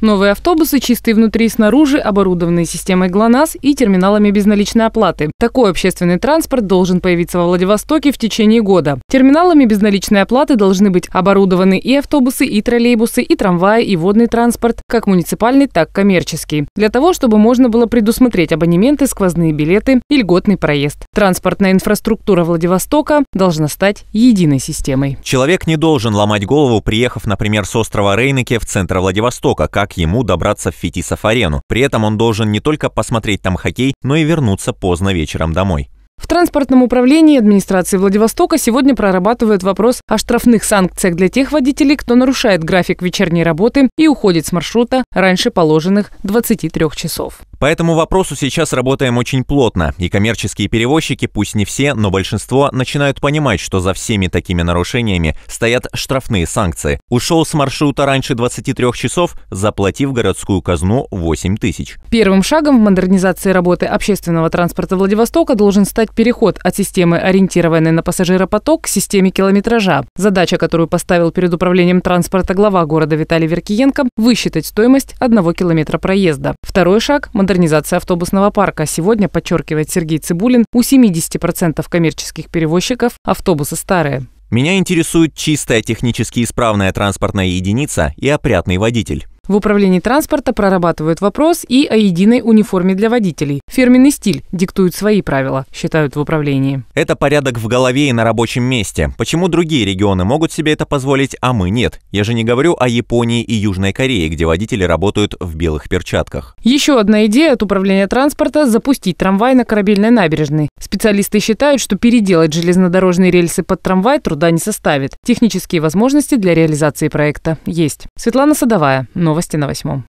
Новые автобусы чистые внутри и снаружи, оборудованные системой ГЛОНАСС и терминалами безналичной оплаты. Такой общественный транспорт должен появиться во Владивостоке в течение года. Терминалами безналичной оплаты должны быть оборудованы и автобусы, и троллейбусы, и трамваи, и водный транспорт, как муниципальный, так коммерческий. Для того, чтобы можно было предусмотреть абонементы, сквозные билеты и льготный проезд. Транспортная инфраструктура Владивостока должна стать единой системой. Человек не должен ломать голову, приехав, например, с острова Рейнеке в центр Владивостока, как как ему добраться в Фетисов-арену. При этом он должен не только посмотреть там хоккей, но и вернуться поздно вечером домой транспортном управлении администрации Владивостока сегодня прорабатывают вопрос о штрафных санкциях для тех водителей, кто нарушает график вечерней работы и уходит с маршрута раньше положенных 23 часов. По этому вопросу сейчас работаем очень плотно, и коммерческие перевозчики, пусть не все, но большинство, начинают понимать, что за всеми такими нарушениями стоят штрафные санкции. Ушел с маршрута раньше 23 часов, заплатив городскую казну 8 тысяч. Первым шагом в модернизации работы общественного транспорта Владивостока должен стать переход от системы, ориентированной на пассажиропоток, к системе километража. Задача, которую поставил перед управлением транспорта глава города Виталий Веркиенко, высчитать стоимость одного километра проезда. Второй шаг – модернизация автобусного парка. Сегодня, подчеркивает Сергей Цибулин, у 70% коммерческих перевозчиков автобусы старые. Меня интересует чистая технически исправная транспортная единица и опрятный водитель. В управлении транспорта прорабатывают вопрос и о единой униформе для водителей. Фирменный стиль диктует свои правила, считают в управлении. Это порядок в голове и на рабочем месте. Почему другие регионы могут себе это позволить, а мы нет? Я же не говорю о Японии и Южной Корее, где водители работают в белых перчатках. Еще одна идея от управления транспорта – запустить трамвай на корабельной набережной. Специалисты считают, что переделать железнодорожные рельсы под трамвай труда не составит. Технические возможности для реализации проекта есть. Светлана Садовая, Новости Новости на восьмом.